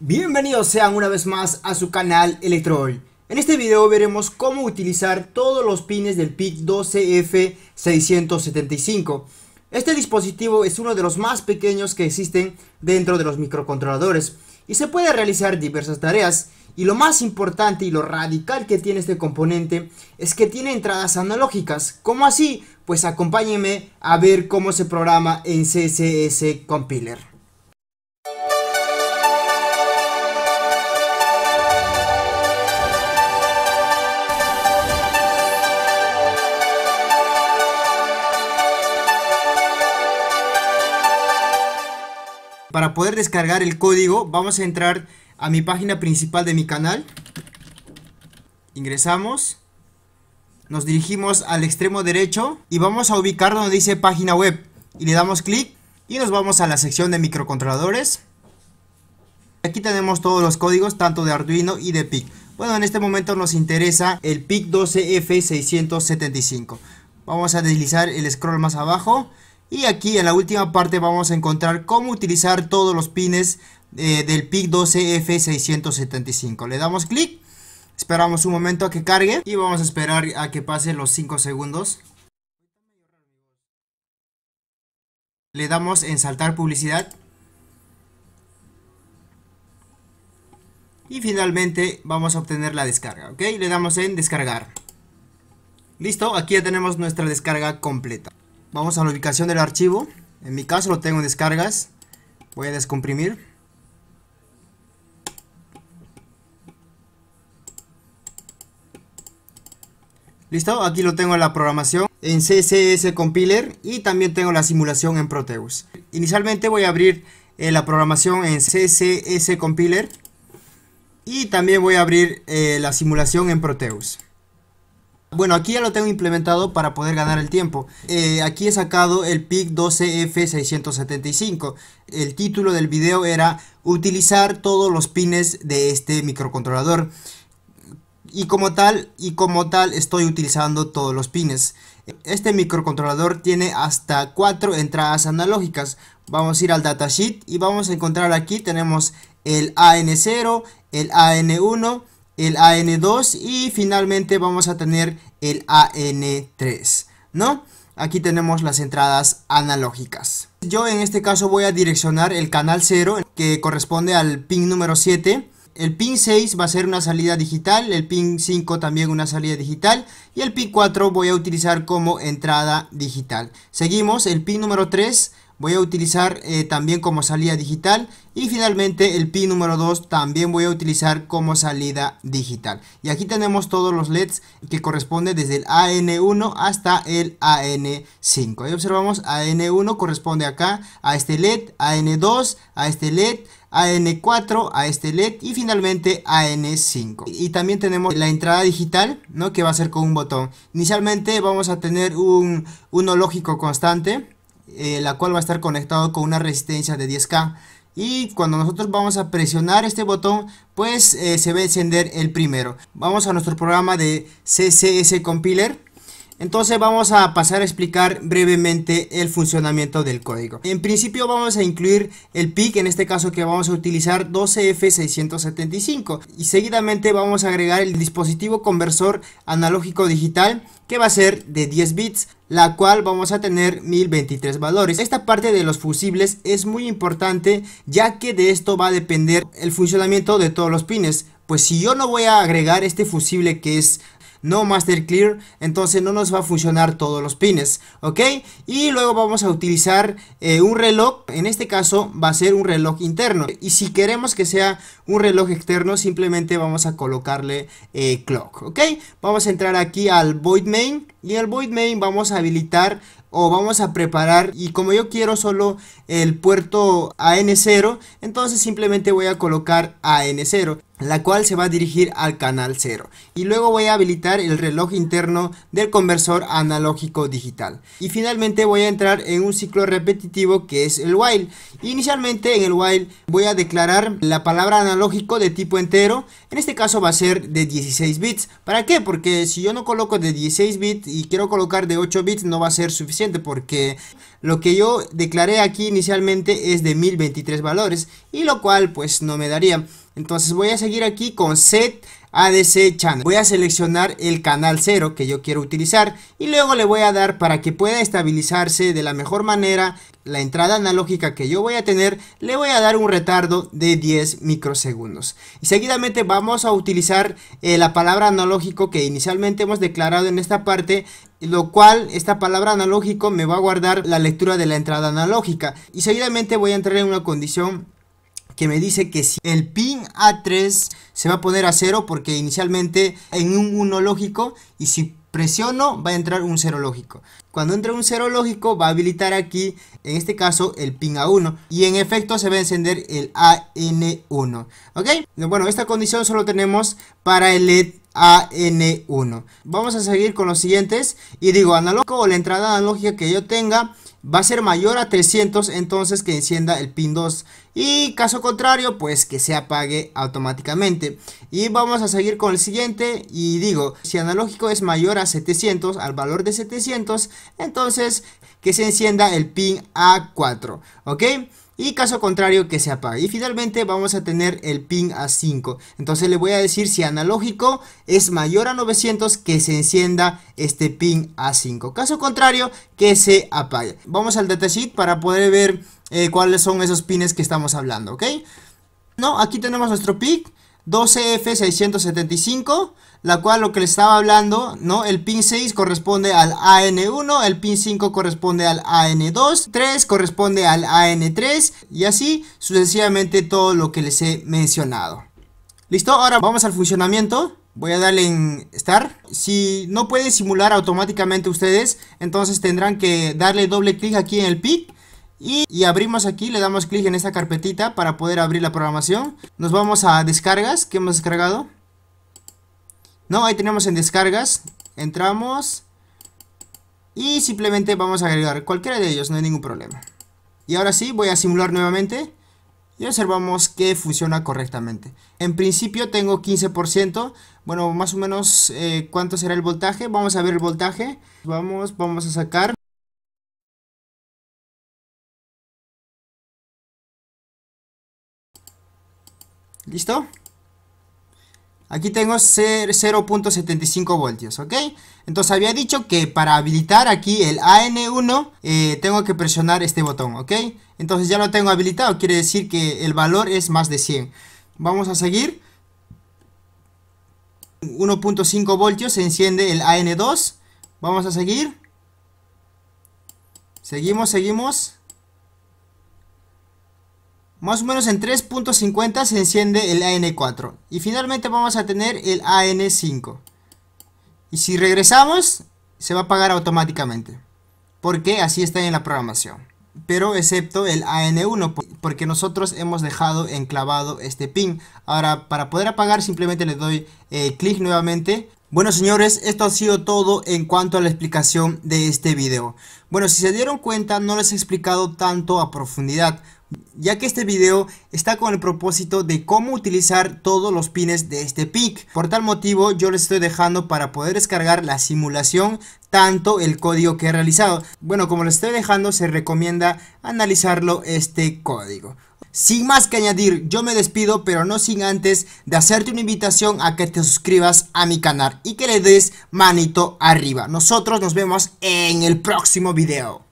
Bienvenidos sean una vez más a su canal Electrol. En este video veremos cómo utilizar todos los pines del PIC 12F675. Este dispositivo es uno de los más pequeños que existen dentro de los microcontroladores y se puede realizar diversas tareas y lo más importante y lo radical que tiene este componente es que tiene entradas analógicas. ¿Cómo así? Pues acompáñenme a ver cómo se programa en CSS Compiler. Para poder descargar el código vamos a entrar a mi página principal de mi canal. Ingresamos. Nos dirigimos al extremo derecho y vamos a ubicar donde dice página web. Y le damos clic y nos vamos a la sección de microcontroladores. Aquí tenemos todos los códigos tanto de Arduino y de PIC. Bueno, en este momento nos interesa el PIC 12F675. Vamos a deslizar el scroll más abajo y aquí en la última parte vamos a encontrar cómo utilizar todos los pines eh, del PIC 12F675. Le damos clic, esperamos un momento a que cargue y vamos a esperar a que pasen los 5 segundos. Le damos en saltar publicidad. Y finalmente vamos a obtener la descarga, ¿ok? Le damos en descargar. Listo, aquí ya tenemos nuestra descarga completa. Vamos a la ubicación del archivo. En mi caso lo tengo en descargas. Voy a descomprimir. Listo, aquí lo tengo en la programación en CSS Compiler y también tengo la simulación en Proteus. Inicialmente voy a abrir eh, la programación en ccs Compiler y también voy a abrir eh, la simulación en Proteus. Bueno, aquí ya lo tengo implementado para poder ganar el tiempo. Eh, aquí he sacado el PIC 12F675. El título del video era utilizar todos los pines de este microcontrolador. Y como tal, y como tal estoy utilizando todos los pines. Este microcontrolador tiene hasta 4 entradas analógicas. Vamos a ir al datasheet y vamos a encontrar aquí tenemos el AN0, el AN1, el AN2 y finalmente vamos a tener el AN3, ¿no? Aquí tenemos las entradas analógicas. Yo en este caso voy a direccionar el canal 0 que corresponde al pin número 7. El pin 6 va a ser una salida digital, el pin 5 también una salida digital y el pin 4 voy a utilizar como entrada digital. Seguimos, el pin número 3 voy a utilizar eh, también como salida digital y finalmente el pin número 2 también voy a utilizar como salida digital y aquí tenemos todos los LEDs que corresponden desde el AN1 hasta el AN5 y observamos AN1 corresponde acá a este LED, AN2 a este LED AN4 a este LED y finalmente AN5. Y también tenemos la entrada digital, ¿no? Que va a ser con un botón. Inicialmente vamos a tener un, uno lógico constante, eh, la cual va a estar conectado con una resistencia de 10K. Y cuando nosotros vamos a presionar este botón, pues eh, se va a encender el primero. Vamos a nuestro programa de CCS Compiler. Entonces vamos a pasar a explicar brevemente el funcionamiento del código. En principio vamos a incluir el PIC, en este caso que vamos a utilizar 12F675 y seguidamente vamos a agregar el dispositivo conversor analógico digital que va a ser de 10 bits, la cual vamos a tener 1023 valores. Esta parte de los fusibles es muy importante ya que de esto va a depender el funcionamiento de todos los pines. Pues si yo no voy a agregar este fusible que es no master clear, entonces no nos va a funcionar todos los pines, ¿ok? Y luego vamos a utilizar eh, un reloj, en este caso va a ser un reloj interno, y si queremos que sea un reloj externo, simplemente vamos a colocarle eh, clock, ¿ok? Vamos a entrar aquí al void main, y al void main vamos a habilitar o vamos a preparar y como yo quiero solo el puerto AN0 entonces simplemente voy a colocar AN0 la cual se va a dirigir al canal 0 y luego voy a habilitar el reloj interno del conversor analógico digital y finalmente voy a entrar en un ciclo repetitivo que es el while inicialmente en el while voy a declarar la palabra analógico de tipo entero en este caso va a ser de 16 bits ¿para qué? porque si yo no coloco de 16 bits y quiero colocar de 8 bits no va a ser suficiente porque lo que yo declaré aquí inicialmente es de 1023 valores y lo cual pues no me daría entonces voy a seguir aquí con set ADC Channel. Voy a seleccionar el canal 0 que yo quiero utilizar y luego le voy a dar para que pueda estabilizarse de la mejor manera la entrada analógica que yo voy a tener, le voy a dar un retardo de 10 microsegundos. Y seguidamente vamos a utilizar eh, la palabra analógico que inicialmente hemos declarado en esta parte, lo cual esta palabra analógico me va a guardar la lectura de la entrada analógica. Y seguidamente voy a entrar en una condición que me dice que si el pin A3 se va a poner a 0 porque inicialmente en un 1 lógico y si presiono va a entrar un 0 lógico. Cuando entre un 0 lógico va a habilitar aquí, en este caso, el pin A1 y en efecto se va a encender el AN1. ¿Ok? Bueno, esta condición solo tenemos para el LED AN1. Vamos a seguir con los siguientes y digo analógico o la entrada analógica que yo tenga va a ser mayor a 300 entonces que encienda el pin 2 y caso contrario pues que se apague automáticamente y vamos a seguir con el siguiente y digo si analógico es mayor a 700 al valor de 700 entonces que se encienda el pin A4 ok y caso contrario que se apague. Y finalmente vamos a tener el pin a 5. Entonces le voy a decir si analógico es mayor a 900 que se encienda este pin a 5. Caso contrario que se apague. Vamos al datasheet para poder ver eh, cuáles son esos pines que estamos hablando, ¿ok? No, aquí tenemos nuestro pic 12F675, la cual lo que les estaba hablando, ¿no? El pin 6 corresponde al AN1, el pin 5 corresponde al AN2, 3 corresponde al AN3 y así sucesivamente todo lo que les he mencionado. ¿Listo? Ahora vamos al funcionamiento. Voy a darle en Start. Si no puede simular automáticamente ustedes, entonces tendrán que darle doble clic aquí en el PIC y, abrimos aquí, le damos clic en esta carpetita para poder abrir la programación. Nos vamos a descargas que hemos descargado. No, ahí tenemos en descargas. Entramos. Y simplemente vamos a agregar cualquiera de ellos, no hay ningún problema. Y ahora sí, voy a simular nuevamente. Y observamos que funciona correctamente. En principio tengo 15%. Bueno, más o menos eh, cuánto será el voltaje. Vamos a ver el voltaje. Vamos, vamos a sacar ¿Listo? Aquí tengo 0.75 voltios, ¿ok? Entonces había dicho que para habilitar aquí el AN1 eh, tengo que presionar este botón, ¿ok? Entonces ya lo tengo habilitado, quiere decir que el valor es más de 100. Vamos a seguir. 1.5 voltios se enciende el AN2. Vamos a seguir. Seguimos, seguimos. Más o menos en 3.50 se enciende el AN4. Y finalmente vamos a tener el AN5. Y si regresamos, se va a apagar automáticamente. Porque así está en la programación. Pero excepto el AN1, porque nosotros hemos dejado enclavado este pin. Ahora, para poder apagar, simplemente le doy eh, clic nuevamente bueno señores, esto ha sido todo en cuanto a la explicación de este video. Bueno, si se dieron cuenta no les he explicado tanto a profundidad, ya que este video está con el propósito de cómo utilizar todos los pines de este pick. Por tal motivo yo les estoy dejando para poder descargar la simulación tanto el código que he realizado. Bueno, como les estoy dejando se recomienda analizarlo este código. Sin más que añadir, yo me despido, pero no sin antes de hacerte una invitación a que te suscribas a mi canal y que le des manito arriba. Nosotros nos vemos en el próximo video.